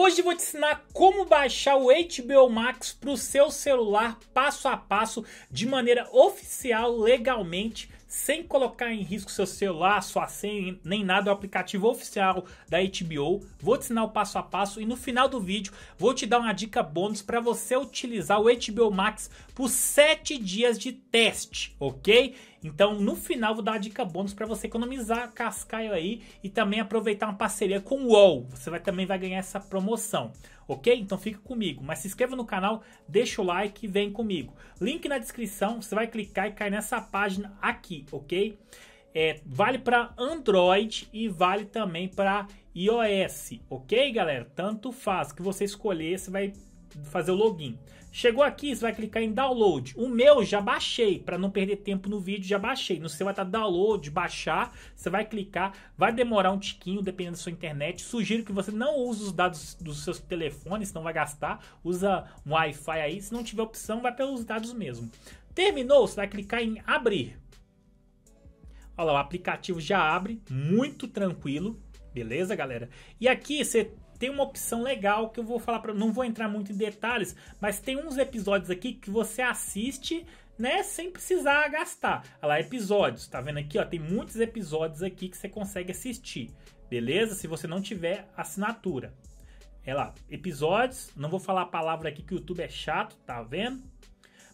Hoje vou te ensinar como baixar o HBO Max para o seu celular passo a passo, de maneira oficial, legalmente, sem colocar em risco seu celular, sua senha, nem nada, o aplicativo oficial da HBO. Vou te ensinar o passo a passo e no final do vídeo vou te dar uma dica bônus para você utilizar o HBO Max por 7 dias de teste, ok? Então, no final, vou dar a dica bônus para você economizar cascaio aí e também aproveitar uma parceria com o UOL. Você vai, também vai ganhar essa promoção ok? Então fica comigo, mas se inscreva no canal, deixa o like e vem comigo. Link na descrição, você vai clicar e cai nessa página aqui, ok? É, vale para Android e vale também para iOS, ok, galera? Tanto faz que você escolher, você vai fazer o login. Chegou aqui, você vai clicar em download. O meu já baixei, para não perder tempo no vídeo, já baixei. No seu vai estar tá download, baixar, você vai clicar, vai demorar um tiquinho, dependendo da sua internet. Sugiro que você não use os dados dos seus telefones, não vai gastar. Usa um Wi-Fi aí, se não tiver opção, vai pelos dados mesmo. Terminou, você vai clicar em abrir. Olha lá, o aplicativo já abre, muito tranquilo. Beleza, galera? E aqui você tem uma opção legal que eu vou falar para, não vou entrar muito em detalhes, mas tem uns episódios aqui que você assiste né, sem precisar gastar. Olha lá, episódios, tá vendo aqui, ó, tem muitos episódios aqui que você consegue assistir, beleza? Se você não tiver assinatura. É lá, episódios, não vou falar a palavra aqui que o YouTube é chato, tá vendo?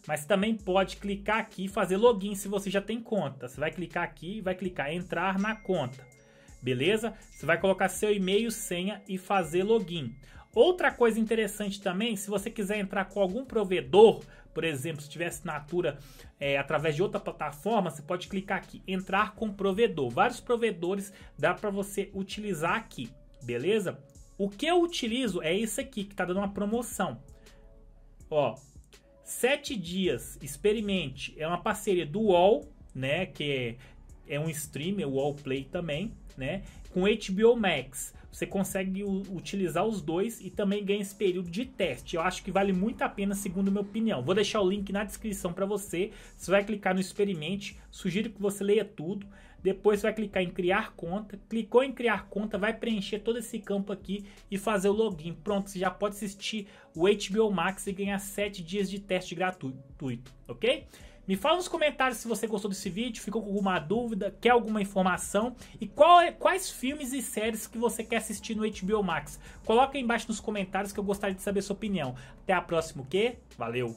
Mas também pode clicar aqui e fazer login se você já tem conta. Você vai clicar aqui e vai clicar entrar na conta beleza? Você vai colocar seu e-mail, senha e fazer login. Outra coisa interessante também, se você quiser entrar com algum provedor, por exemplo, se tiver assinatura é, através de outra plataforma, você pode clicar aqui, entrar com provedor. Vários provedores dá para você utilizar aqui, beleza? O que eu utilizo é esse aqui, que está dando uma promoção. Ó, sete dias, experimente. É uma parceria do UOL, né, que é é um streamer, o Allplay também, né? Com HBO Max, você consegue utilizar os dois e também ganha esse período de teste. Eu acho que vale muito a pena, segundo minha opinião. Vou deixar o link na descrição para você. Você vai clicar no experimente, sugiro que você leia tudo. Depois vai clicar em criar conta. Clicou em criar conta, vai preencher todo esse campo aqui e fazer o login. Pronto, você já pode assistir o HBO Max e ganhar 7 dias de teste gratuito, ok? Me fala nos comentários se você gostou desse vídeo, ficou com alguma dúvida, quer alguma informação e qual é, quais filmes e séries que você quer assistir no HBO Max. Coloca aí embaixo nos comentários que eu gostaria de saber sua opinião. Até a próxima, o quê? Valeu!